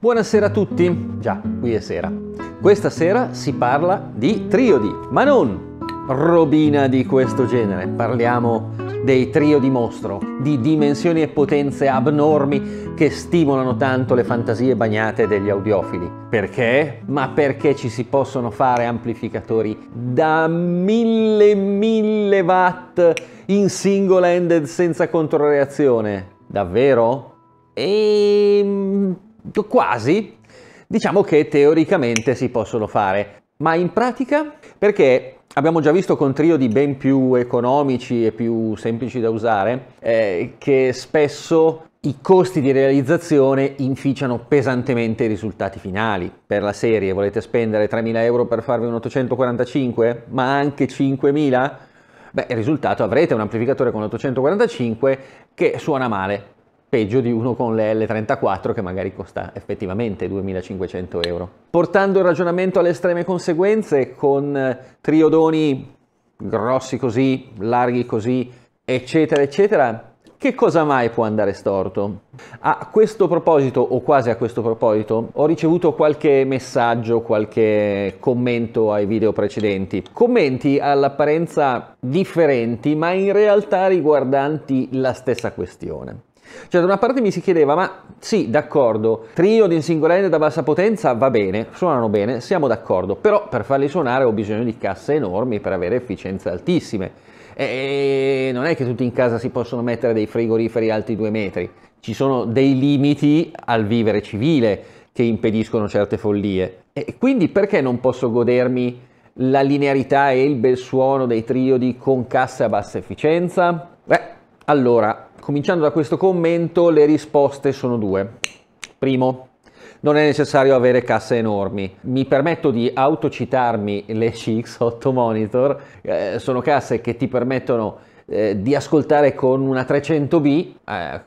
Buonasera a tutti. Già, qui è sera. Questa sera si parla di triodi, ma non robina di questo genere. Parliamo dei triodi mostro, di dimensioni e potenze abnormi che stimolano tanto le fantasie bagnate degli audiofili. Perché? Ma perché ci si possono fare amplificatori da mille mille watt in single ended senza controreazione. Davvero? Ehm quasi, diciamo che teoricamente si possono fare, ma in pratica? Perché abbiamo già visto con triodi ben più economici e più semplici da usare eh, che spesso i costi di realizzazione inficiano pesantemente i risultati finali. Per la serie volete spendere 3.000 euro per farvi un 845, ma anche 5.000? Beh, il risultato avrete un amplificatore con 845 che suona male peggio di uno con le L34 che magari costa effettivamente 2500 euro. Portando il ragionamento alle estreme conseguenze, con eh, triodoni grossi così, larghi così, eccetera, eccetera, che cosa mai può andare storto? A questo proposito, o quasi a questo proposito, ho ricevuto qualche messaggio, qualche commento ai video precedenti. Commenti all'apparenza differenti, ma in realtà riguardanti la stessa questione. Cioè, da una parte mi si chiedeva, ma sì, d'accordo, triodi in di Insingoland da bassa potenza va bene, suonano bene, siamo d'accordo, però per farli suonare ho bisogno di casse enormi per avere efficienze altissime. E non è che tutti in casa si possono mettere dei frigoriferi alti due metri, ci sono dei limiti al vivere civile che impediscono certe follie. E quindi perché non posso godermi la linearità e il bel suono dei triodi con casse a bassa efficienza? Beh, allora, cominciando da questo commento, le risposte sono due. Primo, non è necessario avere casse enormi. Mi permetto di autocitarmi le CX8 monitor, eh, sono casse che ti permettono eh, di ascoltare con una 300B, eh,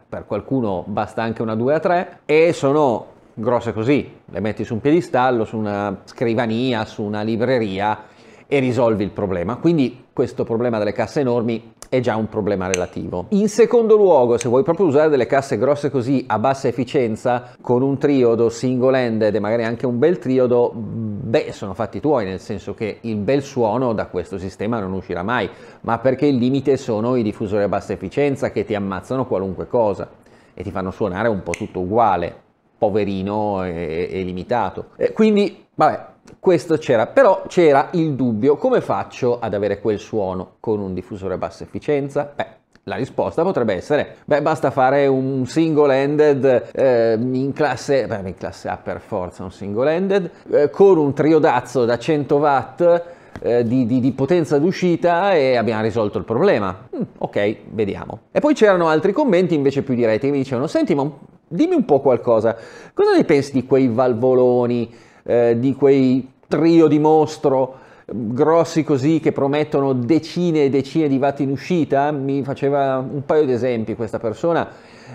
per qualcuno basta anche una 2A3, e sono grosse così, le metti su un piedistallo, su una scrivania, su una libreria e risolvi il problema. Quindi questo problema delle casse enormi è già un problema relativo. In secondo luogo, se vuoi proprio usare delle casse grosse così a bassa efficienza, con un triodo single ended e magari anche un bel triodo, beh, sono fatti tuoi, nel senso che il bel suono da questo sistema non uscirà mai, ma perché il limite sono i diffusori a bassa efficienza che ti ammazzano qualunque cosa e ti fanno suonare un po' tutto uguale poverino e, e limitato. E quindi, vabbè, questo c'era, però c'era il dubbio, come faccio ad avere quel suono con un diffusore a bassa efficienza? Beh, la risposta potrebbe essere, beh, basta fare un single-ended eh, in classe, beh, in classe A per forza, un single-ended, eh, con un triodazzo da 100 watt eh, di, di, di, potenza d'uscita e abbiamo risolto il problema. Mm, ok, vediamo. E poi c'erano altri commenti invece più diretti mi dicevano, senti, ma Dimmi un po' qualcosa, cosa ne pensi di quei valvoloni, eh, di quei trio di mostro mm, grossi così che promettono decine e decine di vatti in uscita? Mi faceva un paio di esempi questa persona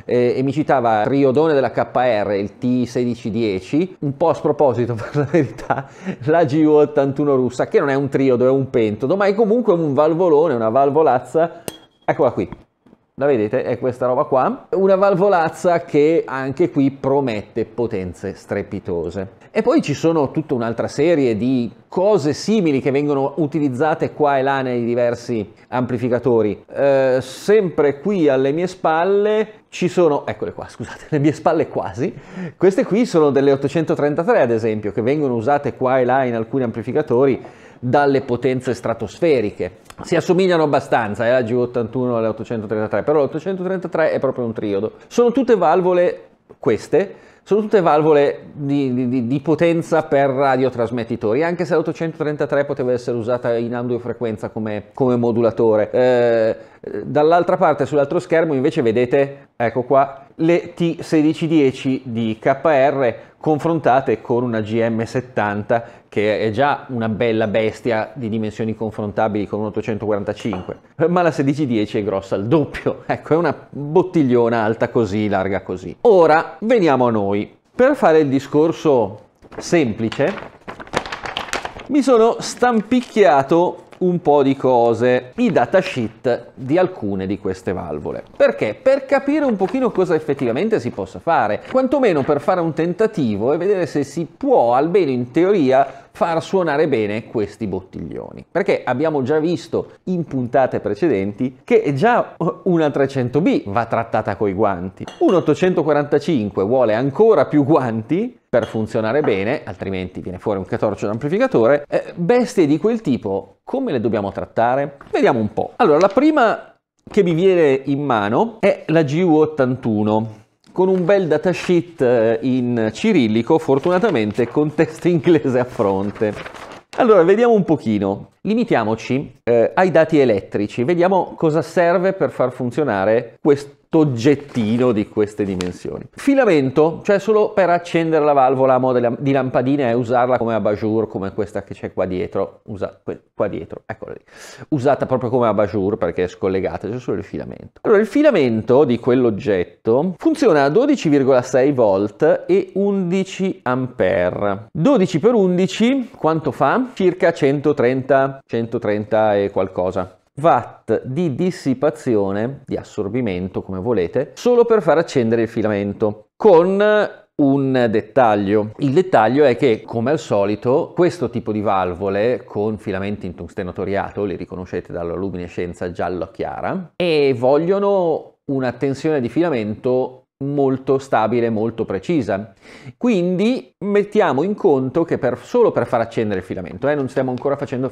eh, e mi citava Triodone della KR, il T1610, un po' a sproposito per la verità, la GU81 russa, che non è un triodo, è un pentodo, ma è comunque un valvolone, una valvolazza, eccola qui la vedete? È questa roba qua. Una valvolazza che anche qui promette potenze strepitose. E poi ci sono tutta un'altra serie di cose simili che vengono utilizzate qua e là nei diversi amplificatori. Eh, sempre qui alle mie spalle ci sono, eccole qua, scusate, le mie spalle quasi, queste qui sono delle 833 ad esempio, che vengono usate qua e là in alcuni amplificatori dalle potenze stratosferiche. Si assomigliano abbastanza, eh, la G81 e la 833, però l'833 è proprio un triodo. Sono tutte valvole, queste, sono tutte valvole di, di, di potenza per radiotrasmettitori, anche se l'833 poteva essere usata in ambito frequenza come, come modulatore. Eh, Dall'altra parte, sull'altro schermo, invece vedete, ecco qua, le T1610 di KR confrontate con una GM70 che è già una bella bestia di dimensioni confrontabili con un 845, ma la 1610 è grossa al doppio, ecco è una bottigliona alta così, larga così. Ora veniamo a noi. Per fare il discorso semplice, mi sono stampicchiato un po' di cose, i datasheet di alcune di queste valvole. Perché? Per capire un pochino cosa effettivamente si possa fare, quantomeno per fare un tentativo e vedere se si può, almeno in teoria, far suonare bene questi bottiglioni. Perché abbiamo già visto in puntate precedenti che già eh, una 300B va trattata coi guanti. Un 845 vuole ancora più guanti per funzionare bene, altrimenti viene fuori un catorcio d'amplificatore. Eh, bestie di quel tipo, come le dobbiamo trattare? Vediamo un po'. Allora, la prima che mi viene in mano è la GU81 con un bel datasheet eh, in cirillico, fortunatamente con testo inglese a fronte. Allora, vediamo un pochino. Limitiamoci eh, ai dati elettrici, vediamo cosa serve per far funzionare questo oggettino di queste dimensioni. Filamento, cioè solo per accendere la valvola a modo di lampadina e usarla come abajur, come questa che c'è qua dietro, Usa, qua dietro, eccola lì, usata proprio come abajur perché è scollegata, c'è solo il filamento. Allora il filamento di quell'oggetto funziona a 12,6 volt e 11 ampere. 12 per 11 quanto fa? Circa 130, 130 e qualcosa watt di dissipazione, di assorbimento come volete, solo per far accendere il filamento con un dettaglio. Il dettaglio è che, come al solito, questo tipo di valvole con filamenti in tungsteno toriato, li riconoscete dalla luminescenza giallo chiara, e vogliono una tensione di filamento molto stabile, molto precisa. Quindi mettiamo in conto che per, solo per far accendere il filamento, eh, non stiamo ancora facendo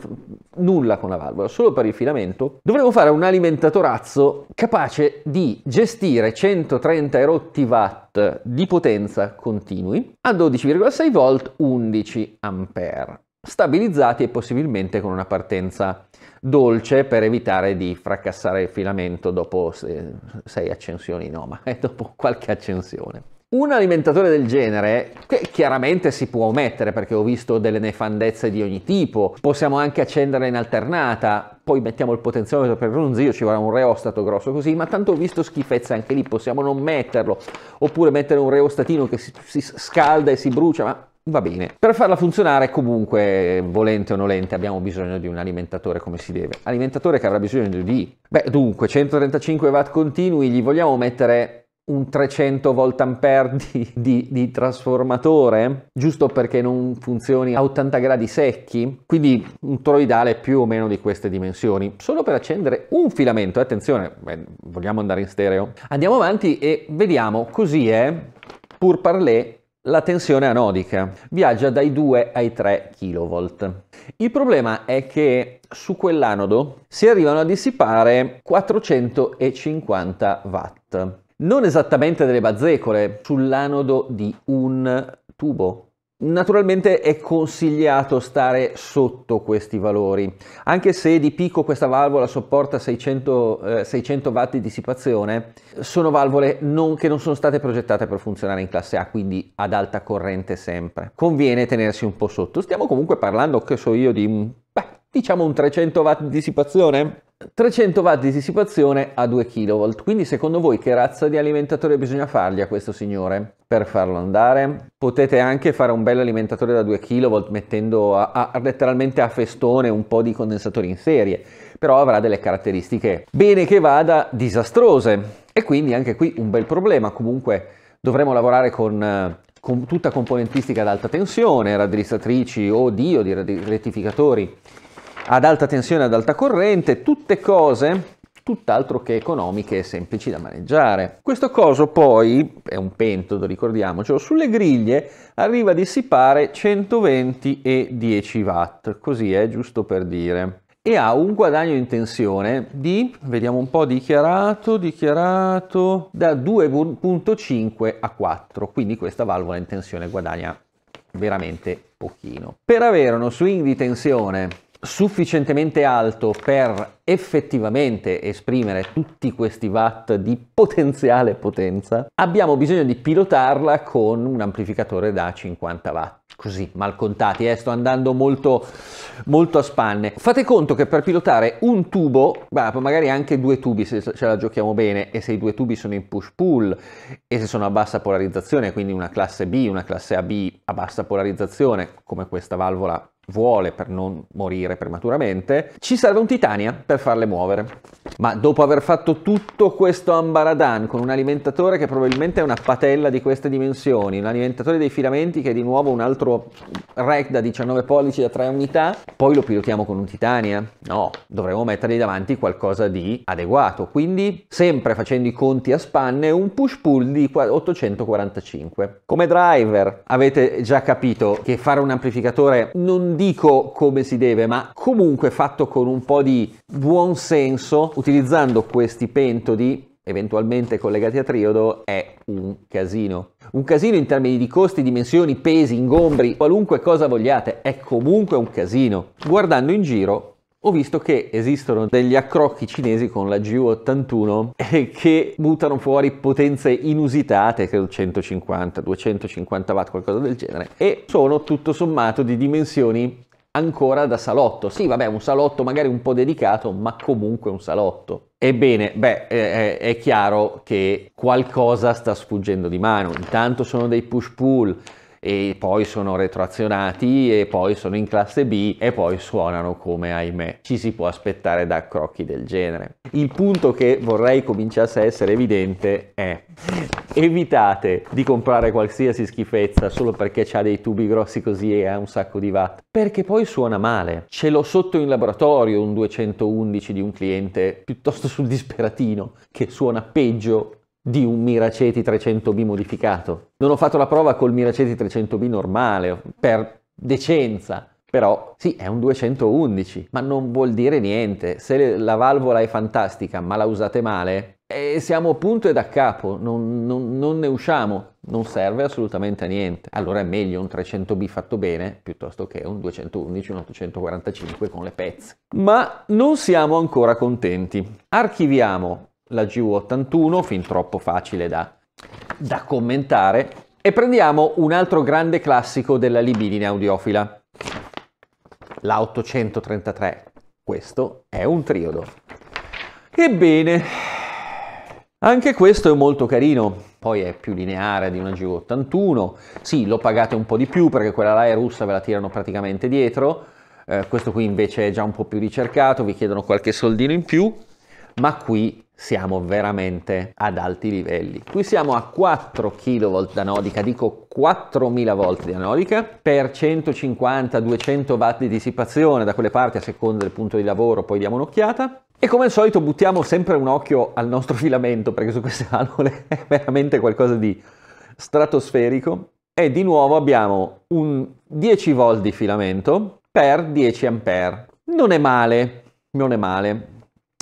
nulla con la valvola, solo per il filamento, dovremo fare un alimentatorazzo capace di gestire 130 erotti watt di potenza continui a 12,6 volt 11 ampere, stabilizzati e possibilmente con una partenza dolce per evitare di fracassare il filamento dopo eh, sei accensioni, no, ma è dopo qualche accensione. Un alimentatore del genere, che chiaramente si può omettere perché ho visto delle nefandezze di ogni tipo, possiamo anche accenderla in alternata, poi mettiamo il potenziometro per ronzio, ci vorrà un reostato grosso così, ma tanto ho visto schifezze anche lì, possiamo non metterlo, oppure mettere un reostatino che si, si scalda e si brucia, ma va bene. Per farla funzionare comunque, volente o nolente, abbiamo bisogno di un alimentatore come si deve. Alimentatore che avrà bisogno di... Beh, dunque, 135 watt continui, gli vogliamo mettere un 300 volt ampere di, di, di, trasformatore giusto perché non funzioni a 80 gradi secchi quindi un toroidale più o meno di queste dimensioni solo per accendere un filamento eh, attenzione beh, vogliamo andare in stereo andiamo avanti e vediamo così è pur parlé la tensione anodica viaggia dai 2 ai 3 kV. Il problema è che su quell'anodo si arrivano a dissipare 450 watt. Non esattamente delle bazzecole sull'anodo di un tubo Naturalmente è consigliato stare sotto questi valori, anche se di picco questa valvola sopporta 600, eh, 600 watt di dissipazione, sono valvole non, che non sono state progettate per funzionare in classe A, quindi ad alta corrente sempre. Conviene tenersi un po' sotto, stiamo comunque parlando, che so io, di beh, diciamo un 300 watt di dissipazione, 300 watt di dissipazione a 2 kV, quindi secondo voi che razza di alimentatore bisogna fargli a questo signore per farlo andare? Potete anche fare un bel alimentatore da 2 kV mettendo a, a, letteralmente a festone un po' di condensatori in serie, però avrà delle caratteristiche bene che vada disastrose e quindi anche qui un bel problema, comunque dovremo lavorare con con tutta componentistica ad alta tensione, raddrizzatrici o Dio di rettificatori ad alta tensione, ad alta corrente, tutte cose tutt'altro che economiche e semplici da maneggiare. Questo coso poi, è un pentodo ricordiamocelo, sulle griglie arriva a dissipare 120 e 10 watt, così è giusto per dire. E ha un guadagno in tensione di, vediamo un po' dichiarato, dichiarato, da 2.5 a 4, quindi questa valvola in tensione guadagna veramente pochino. Per avere uno swing di tensione sufficientemente alto per effettivamente esprimere tutti questi watt di potenziale potenza, abbiamo bisogno di pilotarla con un amplificatore da 50 watt. Così, mal contati, eh? sto andando molto, molto a spanne. Fate conto che per pilotare un tubo, magari anche due tubi se ce la giochiamo bene, e se i due tubi sono in push-pull, e se sono a bassa polarizzazione, quindi una classe B, una classe AB a bassa polarizzazione, come questa valvola vuole per non morire prematuramente, ci serve un Titania per farle muovere. Ma dopo aver fatto tutto questo ambaradan con un alimentatore che probabilmente è una patella di queste dimensioni, un alimentatore dei filamenti che è di nuovo un altro rack da 19 pollici da 3 unità, poi lo pilotiamo con un Titania? No, dovremmo mettergli davanti qualcosa di adeguato, quindi sempre facendo i conti a spanne un push-pull di 845. Come driver avete già capito che fare un amplificatore non dico come si deve, ma comunque fatto con un po' di buon senso, utilizzando questi pentodi eventualmente collegati a triodo è un casino. Un casino in termini di costi, dimensioni, pesi, ingombri, qualunque cosa vogliate, è comunque un casino. Guardando in giro ho visto che esistono degli accrocchi cinesi con la GU81 che buttano fuori potenze inusitate, credo 150, 250 watt, qualcosa del genere, e sono tutto sommato di dimensioni ancora da salotto. Sì, vabbè, un salotto magari un po' dedicato, ma comunque un salotto. Ebbene, beh, è, è chiaro che qualcosa sta sfuggendo di mano. Intanto sono dei push-pull, e poi sono retroazionati e poi sono in classe B e poi suonano come ahimè ci si può aspettare da crocchi del genere. Il punto che vorrei cominciasse a essere evidente è evitate di comprare qualsiasi schifezza solo perché ha dei tubi grossi così e ha un sacco di watt perché poi suona male. Ce l'ho sotto in laboratorio un 211 di un cliente piuttosto sul disperatino che suona peggio di un Miraceti 300B modificato. Non ho fatto la prova col Miraceti 300B normale, per decenza. Però sì, è un 211, ma non vuol dire niente. Se la valvola è fantastica, ma la usate male, eh, siamo punto e da capo, non, non, non ne usciamo, non serve assolutamente a niente. Allora è meglio un 300B fatto bene piuttosto che un 211, un 845 con le pezze. Ma non siamo ancora contenti. Archiviamo la GU81, fin troppo facile da, da commentare, e prendiamo un altro grande classico della libidine audiofila, la 833. Questo è un triodo. Ebbene, anche questo è molto carino, poi è più lineare di una GU81, sì, lo pagate un po' di più perché quella là è russa, ve la tirano praticamente dietro, eh, questo qui invece è già un po' più ricercato, vi chiedono qualche soldino in più, ma qui siamo veramente ad alti livelli. Qui siamo a 4 kV anodica, dico 4000 volt di anodica per 150-200 watt di dissipazione da quelle parti a seconda del punto di lavoro, poi diamo un'occhiata. E come al solito buttiamo sempre un occhio al nostro filamento perché su queste valvole è veramente qualcosa di stratosferico e di nuovo abbiamo un 10 volt di filamento per 10 A. Non è male, non è male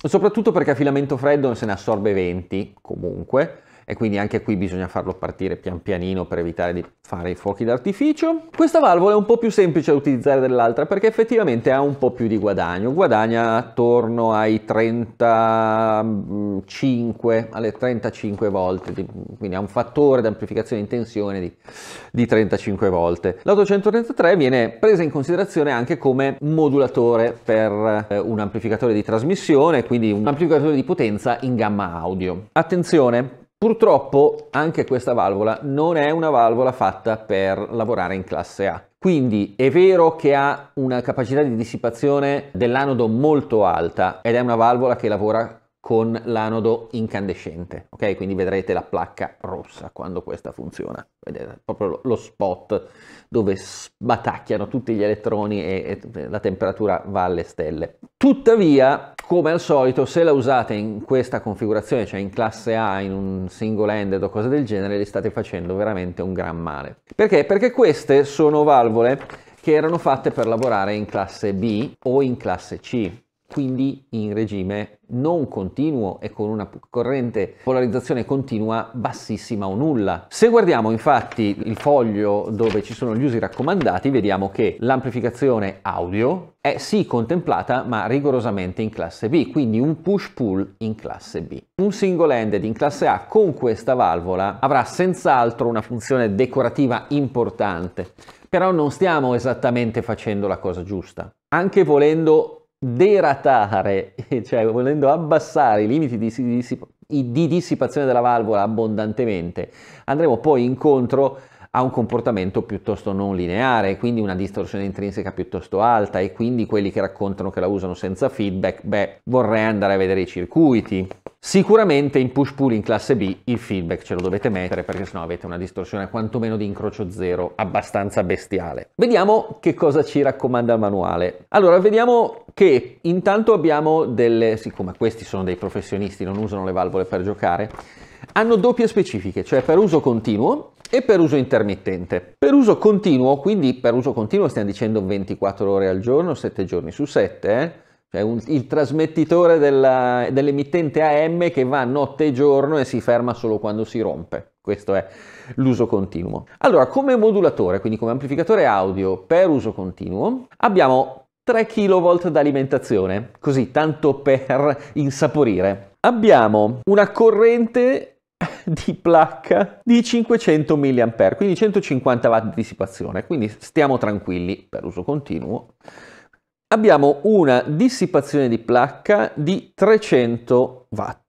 soprattutto perché a filamento freddo se ne assorbe 20 comunque, e quindi anche qui bisogna farlo partire pian pianino per evitare di fare i fuochi d'artificio. Questa valvola è un po' più semplice da utilizzare dell'altra perché effettivamente ha un po' più di guadagno, guadagna attorno ai 35, alle 35 volte, quindi ha un fattore di amplificazione in tensione di, di 35 volte. La 833 viene presa in considerazione anche come modulatore per eh, un amplificatore di trasmissione, quindi un amplificatore di potenza in gamma audio. Attenzione, Purtroppo anche questa valvola non è una valvola fatta per lavorare in classe A. Quindi è vero che ha una capacità di dissipazione dell'anodo molto alta ed è una valvola che lavora con l'anodo incandescente, ok? Quindi vedrete la placca rossa quando questa funziona, vedete proprio lo spot dove sbatacchiano tutti gli elettroni e, e la temperatura va alle stelle. Tuttavia, come al solito, se la usate in questa configurazione, cioè in classe A, in un single ended o cose del genere, li state facendo veramente un gran male. Perché? Perché queste sono valvole che erano fatte per lavorare in classe B o in classe C quindi in regime non continuo e con una corrente polarizzazione continua bassissima o nulla. Se guardiamo infatti il foglio dove ci sono gli usi raccomandati, vediamo che l'amplificazione audio è sì contemplata ma rigorosamente in classe B, quindi un push-pull in classe B. Un single ended in classe A con questa valvola avrà senz'altro una funzione decorativa importante, però non stiamo esattamente facendo la cosa giusta. Anche volendo deratare, cioè volendo abbassare i limiti di, di, di dissipazione della valvola abbondantemente, andremo poi incontro ha un comportamento piuttosto non lineare, quindi una distorsione intrinseca piuttosto alta e quindi quelli che raccontano che la usano senza feedback, beh, vorrei andare a vedere i circuiti. Sicuramente in push pull in classe B il feedback ce lo dovete mettere perché sennò avete una distorsione quantomeno di incrocio zero abbastanza bestiale. Vediamo che cosa ci raccomanda il manuale. Allora vediamo che intanto abbiamo delle, siccome questi sono dei professionisti, non usano le valvole per giocare, hanno doppie specifiche, cioè per uso continuo e per uso intermittente. Per uso continuo, quindi per uso continuo stiamo dicendo 24 ore al giorno, 7 giorni su 7, eh? cioè un, il trasmettitore della, dell'emittente AM che va notte e giorno e si ferma solo quando si rompe. Questo è l'uso continuo. Allora, come modulatore, quindi come amplificatore audio per uso continuo, abbiamo 3 kV d'alimentazione, così tanto per insaporire. Abbiamo una corrente di placca di 500 mAh, quindi 150 watt di dissipazione, quindi stiamo tranquilli per uso continuo. Abbiamo una dissipazione di placca di 300 watt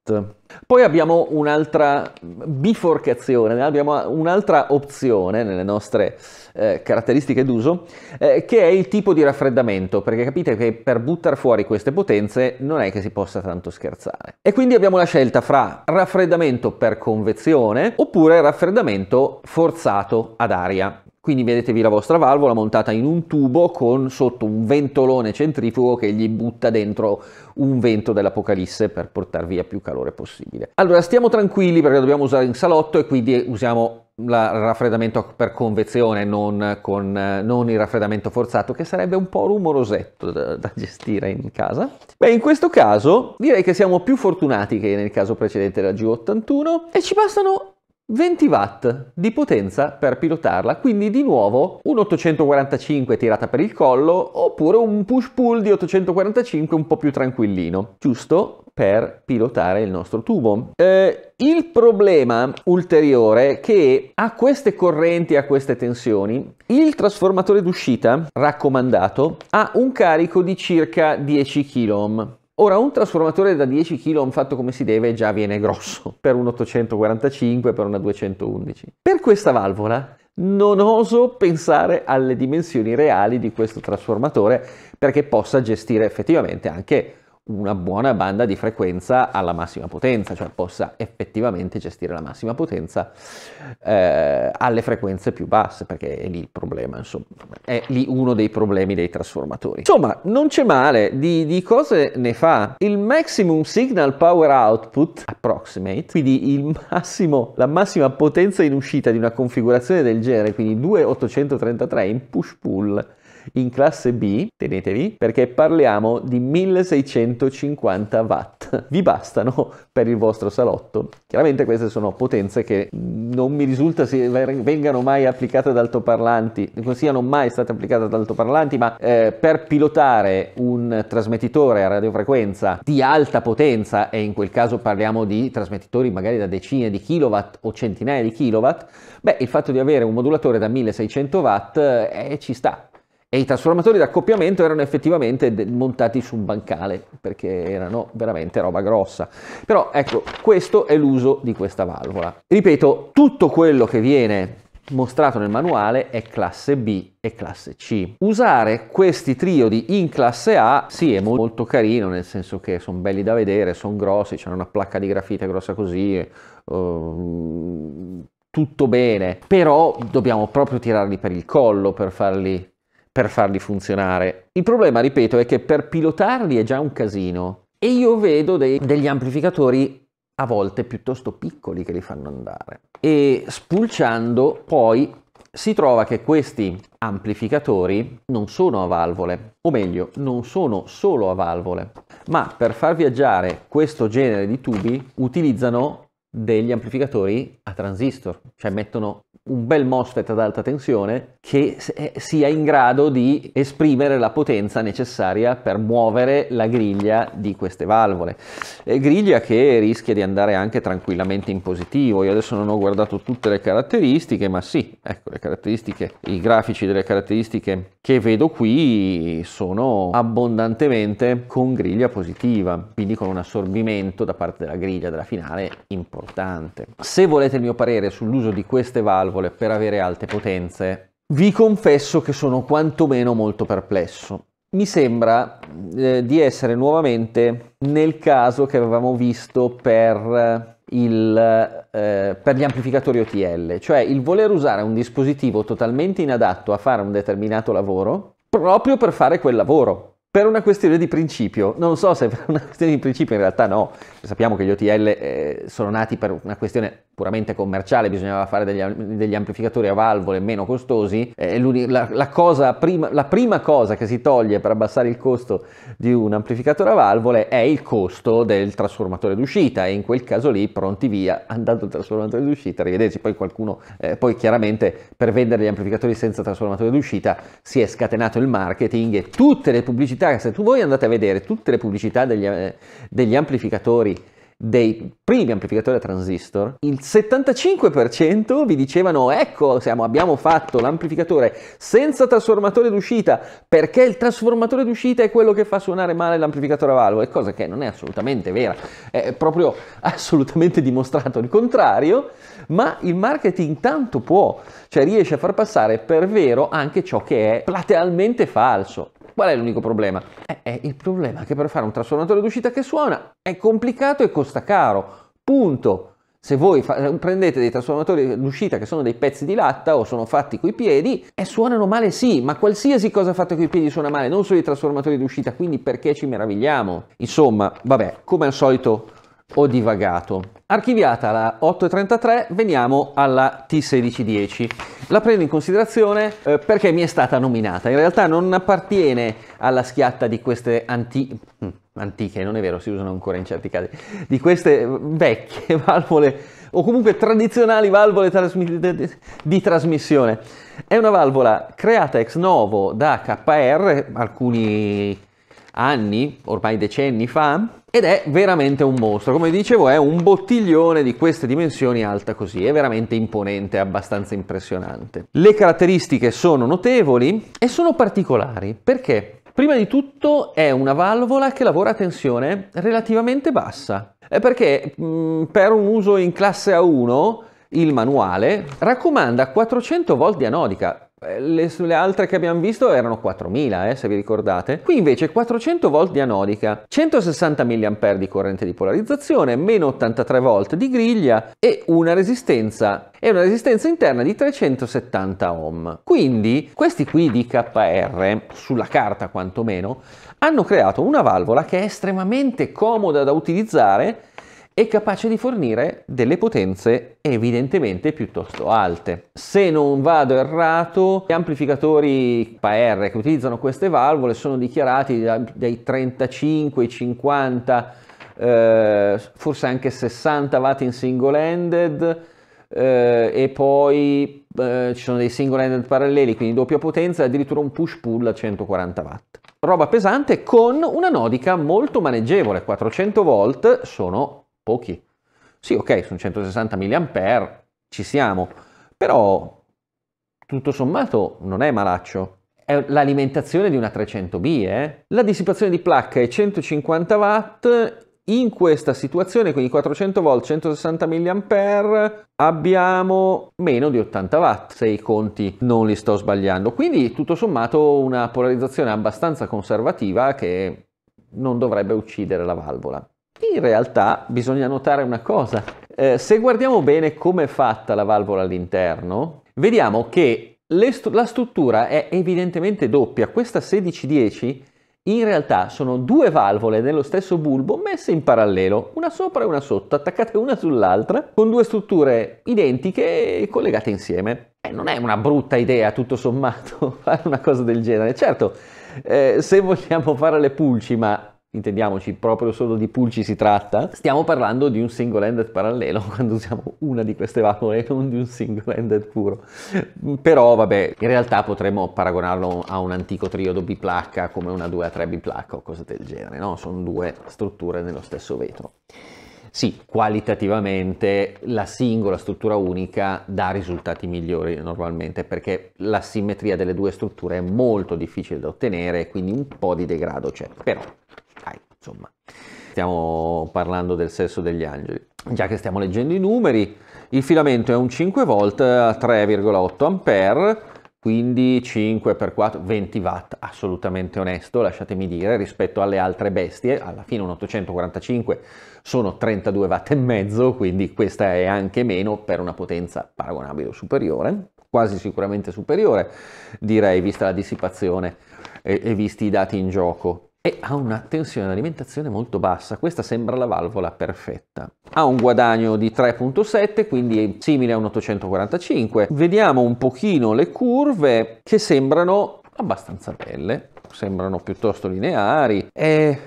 poi abbiamo un'altra biforcazione, abbiamo un'altra opzione nelle nostre eh, caratteristiche d'uso, eh, che è il tipo di raffreddamento, perché capite che per buttare fuori queste potenze non è che si possa tanto scherzare. E quindi abbiamo la scelta fra raffreddamento per convezione oppure raffreddamento forzato ad aria. Quindi vedetevi la vostra valvola montata in un tubo con sotto un ventolone centrifugo che gli butta dentro un vento dell'apocalisse per portar via più calore possibile. Allora stiamo tranquilli perché dobbiamo usare in salotto e quindi usiamo il raffreddamento per convezione, non, con, non il raffreddamento forzato, che sarebbe un po' rumorosetto da, da, gestire in casa. Beh, in questo caso direi che siamo più fortunati che nel caso precedente della G81 e ci bastano 20 watt di potenza per pilotarla, quindi di nuovo un 845 tirata per il collo oppure un push-pull di 845 un po' più tranquillino, giusto per pilotare il nostro tubo. Eh, il problema ulteriore è che a queste correnti, a queste tensioni, il trasformatore d'uscita raccomandato ha un carico di circa 10 kΩ. Ora, un trasformatore da 10 kg fatto come si deve già viene grosso, per un 845, per una 211. Per questa valvola non oso pensare alle dimensioni reali di questo trasformatore perché possa gestire effettivamente anche una buona banda di frequenza alla massima potenza, cioè possa effettivamente gestire la massima potenza eh, alle frequenze più basse, perché è lì il problema, insomma, è lì uno dei problemi dei trasformatori. Insomma, non c'è male, di, di cose ne fa. Il maximum signal power output approximate, quindi il massimo, la massima potenza in uscita di una configurazione del genere, quindi 2833 in push-pull, in classe B, tenetevi, perché parliamo di 1650 watt. Vi bastano per il vostro salotto. Chiaramente queste sono potenze che non mi risulta se vengano mai applicate ad altoparlanti, non siano mai state applicate ad altoparlanti, ma eh, per pilotare un trasmettitore a radiofrequenza di alta potenza, e in quel caso parliamo di trasmettitori magari da decine di kilowatt o centinaia di kilowatt, beh, il fatto di avere un modulatore da 1600 watt eh, ci sta, e i trasformatori d'accoppiamento erano effettivamente montati su un bancale perché erano veramente roba grossa però ecco questo è l'uso di questa valvola ripeto tutto quello che viene mostrato nel manuale è classe B e classe C. Usare questi triodi in classe A sì è molto carino nel senso che sono belli da vedere, sono grossi, c'è una placca di grafite grossa così, uh, tutto bene, però dobbiamo proprio tirarli per il collo per farli per farli funzionare. Il problema, ripeto, è che per pilotarli è già un casino e io vedo dei, degli amplificatori a volte piuttosto piccoli che li fanno andare. E spulciando poi si trova che questi amplificatori non sono a valvole, o meglio, non sono solo a valvole, ma per far viaggiare questo genere di tubi utilizzano degli amplificatori a transistor, cioè mettono un bel MOSFET ad alta tensione che eh, sia in grado di esprimere la potenza necessaria per muovere la griglia di queste valvole. E griglia che rischia di andare anche tranquillamente in positivo. Io adesso non ho guardato tutte le caratteristiche, ma sì, ecco le caratteristiche, i grafici delle caratteristiche che vedo qui sono abbondantemente con griglia positiva, quindi con un assorbimento da parte della griglia della finale importante. Se volete il mio parere sull'uso di queste valvole valvole per avere alte potenze. Vi confesso che sono quantomeno molto perplesso. Mi sembra eh, di essere nuovamente nel caso che avevamo visto per, eh, il, eh, per gli amplificatori OTL, cioè il voler usare un dispositivo totalmente inadatto a fare un determinato lavoro proprio per fare quel lavoro. Per una questione di principio, non so se per una questione di principio, in realtà no, sappiamo che gli OTL eh, sono nati per una questione puramente commerciale, bisognava fare degli, degli amplificatori a valvole meno costosi, eh, la, la, cosa prima, la prima cosa che si toglie per abbassare il costo di un amplificatore a valvole è il costo del trasformatore d'uscita e in quel caso lì pronti via, andando il trasformatore d'uscita, arrivederci, poi qualcuno, eh, poi chiaramente per vendere gli amplificatori senza trasformatore d'uscita si è scatenato il marketing e tutte le pubblicità pubblicità, se tu voi andate a vedere tutte le pubblicità degli, eh, degli amplificatori dei primi amplificatori a transistor, il 75% vi dicevano ecco siamo, abbiamo fatto l'amplificatore senza trasformatore d'uscita perché il trasformatore d'uscita è quello che fa suonare male l'amplificatore a valvole, cosa che non è assolutamente vera, è proprio assolutamente dimostrato il contrario, ma il marketing tanto può, cioè riesce a far passare per vero anche ciò che è platealmente falso. Qual è l'unico problema? Eh, è il problema che per fare un trasformatore d'uscita che suona è complicato e costa caro. Punto. Se voi fa- prendete dei trasformatori d'uscita che sono dei pezzi di latta o sono fatti coi piedi e eh, suonano male sì, ma qualsiasi cosa fatta coi piedi suona male, non solo i trasformatori d'uscita, quindi perché ci meravigliamo? Insomma, vabbè, come al solito ho divagato. Archiviata la 833, veniamo alla T1610. La prendo in considerazione eh, perché mi è stata nominata. In realtà non appartiene alla schiatta di queste anti... Mm, antiche, non è vero, si usano ancora in certi casi, di queste vecchie valvole o comunque tradizionali valvole di trasmissione. È una valvola creata ex novo da KR alcuni anni, ormai decenni fa, ed è veramente un mostro, come dicevo è un bottiglione di queste dimensioni alta così, è veramente imponente, abbastanza impressionante. Le caratteristiche sono notevoli e sono particolari, perché prima di tutto è una valvola che lavora a tensione relativamente bassa, è perché mh, mm, per un uso in classe A1 il manuale raccomanda 400 volt di anodica, eh, le, le, altre che abbiamo visto erano 4000, eh, se vi ricordate. Qui invece 400 volt di anodica, 160 mA di corrente di polarizzazione, meno 83 volt di griglia e una resistenza e una resistenza interna di 370 ohm. Quindi questi qui di KR, sulla carta quantomeno, hanno creato una valvola che è estremamente comoda da utilizzare è capace di fornire delle potenze evidentemente piuttosto alte. Se non vado errato, gli amplificatori PR che utilizzano queste valvole sono dichiarati dai 35 ai 50 eh, forse anche 60 watt in single ended eh, e poi eh, ci sono dei single ended paralleli quindi doppia potenza e addirittura un push pull a 140 watt roba pesante con una nodica molto maneggevole 400 volt sono pochi. Sì, ok, sono 160 mAh, ci siamo, però tutto sommato non è malaccio. È l'alimentazione di una 300B, eh? La dissipazione di placca è 150 watt, in questa situazione, quindi 400 volt, 160 mAh, abbiamo meno di 80 watt, se i conti non li sto sbagliando. Quindi tutto sommato una polarizzazione abbastanza conservativa che non dovrebbe uccidere la valvola. In realtà bisogna notare una cosa, eh, se guardiamo bene come è fatta la valvola all'interno, vediamo che st- la struttura è evidentemente doppia, questa 1610 in realtà sono due valvole nello stesso bulbo messe in parallelo, una sopra e una sotto, attaccate una sull'altra, con due strutture identiche e collegate insieme. Eh, non è una brutta idea, tutto sommato, fare una cosa del genere. Certo, eh, se vogliamo fare le pulci, ma intendiamoci, proprio solo di pulci si tratta, stiamo parlando di un single ended parallelo quando usiamo una di queste valvole non di un single ended puro. Però vabbè, in realtà potremmo paragonarlo a un antico triodo biplacca come una 2A3 biplacca o cose del genere, no? Sono due strutture nello stesso vetro. Sì, qualitativamente la singola struttura unica dà risultati migliori normalmente perché la simmetria delle due strutture è molto difficile da ottenere, quindi un po' di degrado c'è, però insomma. Stiamo parlando del sesso degli angeli. Già che stiamo leggendo i numeri, il filamento è un 5 volt a 3,8 ampere, quindi 5 x 4, 20 watt, assolutamente onesto, lasciatemi dire, rispetto alle altre bestie, alla fine un 845 sono 32 watt e mezzo, quindi questa è anche meno per una potenza paragonabile o superiore, quasi sicuramente superiore, direi, vista la dissipazione e, e visti i dati in gioco e ha una tensione di alimentazione molto bassa, questa sembra la valvola perfetta. Ha un guadagno di 3.7, quindi è simile a un 845. Vediamo un pochino le curve che sembrano abbastanza belle, sembrano piuttosto lineari. E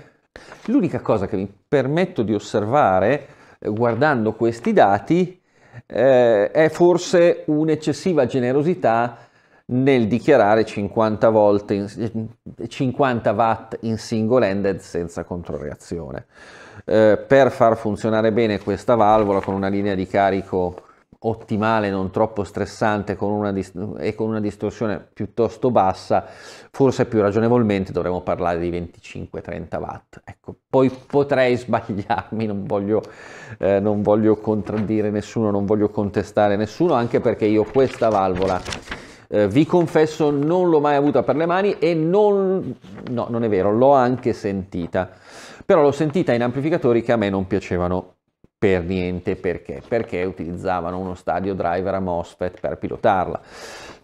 l'unica cosa che mi permetto di osservare eh, guardando questi dati eh, è forse un'eccessiva generosità nel dichiarare 50, volte in, 50 watt in single ended senza controreazione. Eh, per far funzionare bene questa valvola con una linea di carico ottimale, non troppo stressante con una e con una distorsione piuttosto bassa, forse più ragionevolmente dovremmo parlare di 25-30 watt. Ecco, poi potrei sbagliarmi, non voglio, eh, non voglio contraddire nessuno, non voglio contestare nessuno, anche perché io questa valvola eh, vi confesso non l'ho mai avuta per le mani e non... no, non è vero, l'ho anche sentita. Però l'ho sentita in amplificatori che a me non piacevano per niente perché? Perché utilizzavano uno stadio driver a MOSFET per pilotarla.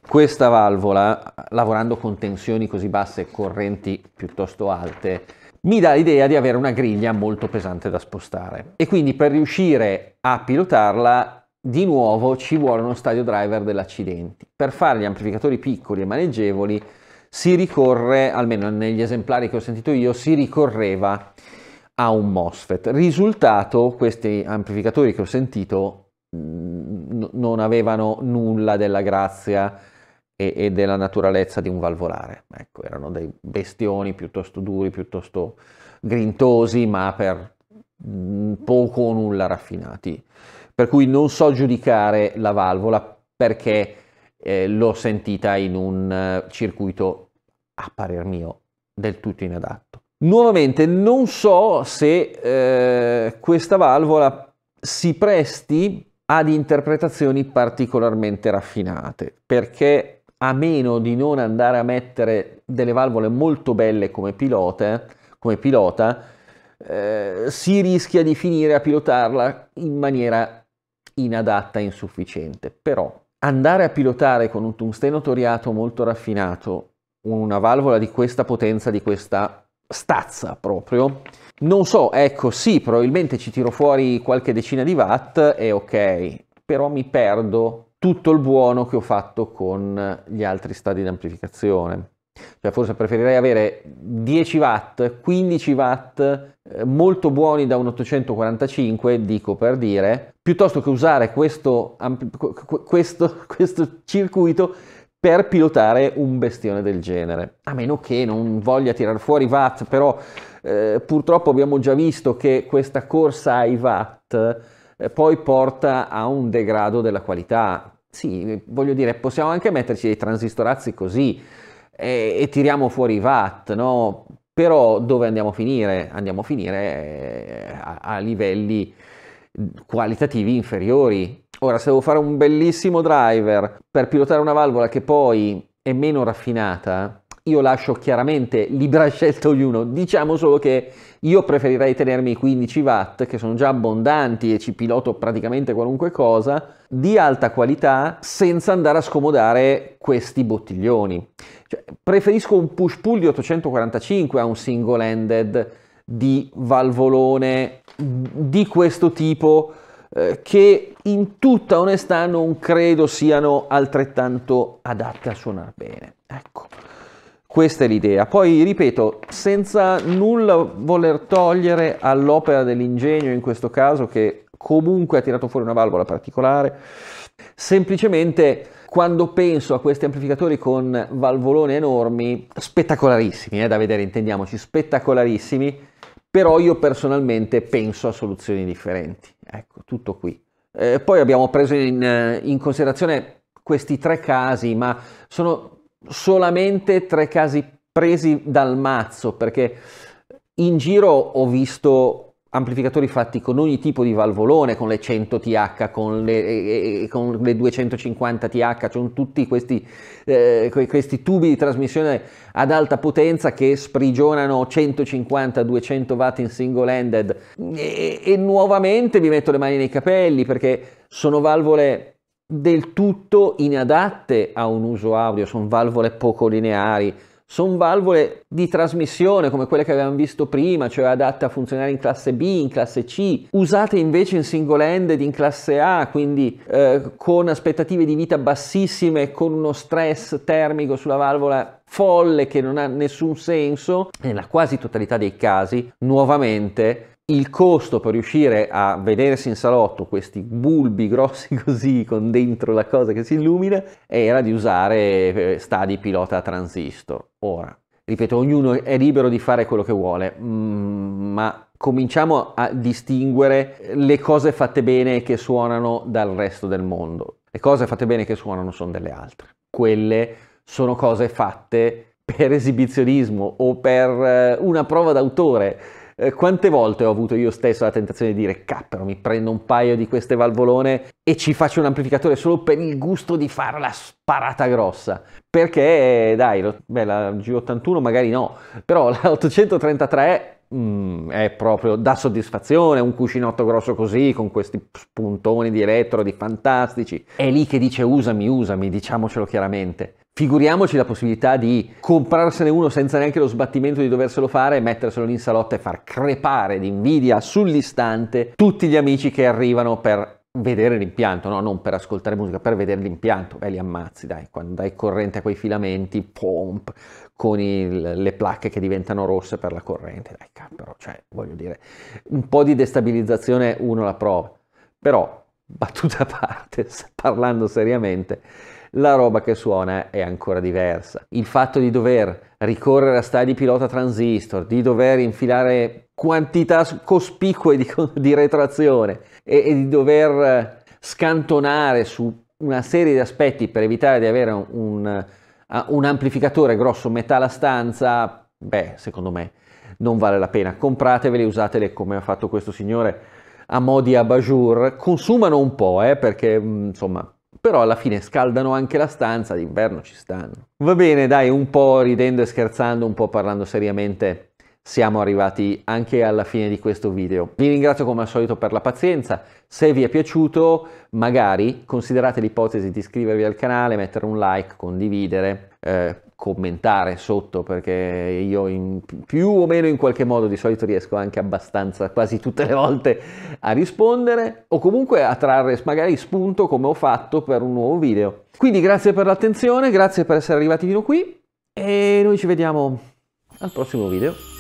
Questa valvola, lavorando con tensioni così basse e correnti piuttosto alte, mi dà l'idea di avere una griglia molto pesante da spostare e quindi per riuscire a pilotarla di nuovo ci vuole uno stadio driver dell'accidente. Per fare gli amplificatori piccoli e maneggevoli si ricorre, almeno negli esemplari che ho sentito io, si ricorreva a un MOSFET. Risultato, questi amplificatori che ho sentito mm, non avevano nulla della grazia e-, e, della naturalezza di un valvolare. Ecco, erano dei bestioni piuttosto duri, piuttosto grintosi, ma per mm, poco o nulla raffinati per cui non so giudicare la valvola perché eh, l'ho sentita in un eh, circuito, a parer mio, del tutto inadatto. Nuovamente non so se eh, questa valvola si presti ad interpretazioni particolarmente raffinate, perché a meno di non andare a mettere delle valvole molto belle come, pilote, come pilota, eh, si rischia di finire a pilotarla in maniera inadatta e insufficiente. Però andare a pilotare con un tungsteno toriato molto raffinato una valvola di questa potenza, di questa stazza proprio, non so, ecco sì, probabilmente ci tiro fuori qualche decina di watt e ok, però mi perdo tutto il buono che ho fatto con gli altri stadi di amplificazione. Cioè forse preferirei avere 10 watt, 15 watt eh, molto buoni da un 845, dico per dire, piuttosto che usare questo, questo, questo circuito per pilotare un bestione del genere. A meno che non voglia tirar fuori watt, però eh, purtroppo abbiamo già visto che questa corsa ai watt eh, poi porta a un degrado della qualità. Sì, voglio dire, possiamo anche metterci dei transistorazzi così, e, e tiriamo fuori i VAT, no? però dove andiamo a finire? Andiamo a finire eh, a, a livelli qualitativi inferiori. Ora, se devo fare un bellissimo driver per pilotare una valvola che poi è meno raffinata, io lascio chiaramente libera scelta ognuno, diciamo solo che io preferirei tenermi i 15 watt, che sono già abbondanti e ci piloto praticamente qualunque cosa, di alta qualità, senza andare a scomodare questi bottiglioni. Cioè, preferisco un push-pull di 845 a un single-ended di valvolone di questo tipo, eh, che in tutta onestà non credo siano altrettanto adatte a suonare bene. Ecco. Questa è l'idea. Poi, ripeto, senza nulla voler togliere all'opera dell'ingegno, in questo caso, che comunque ha tirato fuori una valvola particolare, semplicemente quando penso a questi amplificatori con valvoloni enormi, spettacolarissimi, eh, da vedere intendiamoci, spettacolarissimi, però io personalmente penso a soluzioni differenti. Ecco, tutto qui. Eh, poi abbiamo preso in, eh, in considerazione questi tre casi, ma sono solamente tre casi presi dal mazzo, perché in giro ho visto amplificatori fatti con ogni tipo di valvolone, con le 100 TH, con le, eh, con le 250 TH, cioè tutti questi, eh, questi, tubi di trasmissione ad alta potenza che sprigionano 150-200 watt in single ended e, e nuovamente mi metto le mani nei capelli perché sono valvole del tutto inadatte a un uso audio, sono valvole poco lineari, sono valvole di trasmissione come quelle che avevamo visto prima, cioè adatte a funzionare in classe B, in classe C, usate invece in single ended in classe A, quindi eh, con aspettative di vita bassissime, con uno stress termico sulla valvola folle che non ha nessun senso, nella quasi totalità dei casi, nuovamente il costo per riuscire a vedersi in salotto questi bulbi grossi così con dentro la cosa che si illumina era di usare eh, stadi pilota a transistor. Ora, ripeto, ognuno è libero di fare quello che vuole, mm, ma cominciamo a distinguere le cose fatte bene che suonano dal resto del mondo. Le cose fatte bene che suonano sono delle altre. Quelle sono cose fatte per esibizionismo o per eh, una prova d'autore eh, quante volte ho avuto io stesso la tentazione di dire cappero, mi prendo un paio di queste valvolone e ci faccio un amplificatore solo per il gusto di fare la sparata grossa. Perché, dai, beh, la G81 magari no, però la 833 Mm, è proprio da soddisfazione, un cuscinotto grosso così, con questi spuntoni di elettrodi fantastici. È lì che dice usami, usami, diciamocelo chiaramente. Figuriamoci la possibilità di comprarsene uno senza neanche lo sbattimento di doverselo fare, metterselo in salotto e far crepare d'invidia sull'istante tutti gli amici che arrivano per vedere l'impianto, no, non per ascoltare musica, per vedere l'impianto, beh li ammazzi dai, quando dai corrente a quei filamenti, pomp, con il, le placche che diventano rosse per la corrente, dai però, cioè, voglio dire, un po' di destabilizzazione uno la prova, però, battuta a parte, parlando seriamente, la roba che suona è ancora diversa. Il fatto di dover ricorrere a stadi pilota transistor, di dover infilare quantità cospicue di, di retroazione e, e, di dover eh, scantonare su una serie di aspetti per evitare di avere un, un, eh, un amplificatore grosso metà la stanza, beh, secondo me non vale la pena. Compratevele, usatele come ha fatto questo signore a modi a bajour. Consumano un po', eh, perché mm, insomma però alla fine scaldano anche la stanza, d'inverno ci stanno. Va bene, dai, un po' ridendo e scherzando, un po' parlando seriamente, siamo arrivati anche alla fine di questo video. Vi ringrazio come al solito per la pazienza, se vi è piaciuto magari considerate l'ipotesi di iscrivervi al canale, mettere un like, condividere, eh, commentare sotto perché io in, più o meno in qualche modo di solito riesco anche abbastanza quasi tutte le volte a rispondere o comunque a trarre magari spunto come ho fatto per un nuovo video. Quindi grazie per l'attenzione, grazie per essere arrivati fino qui e noi ci vediamo al prossimo video.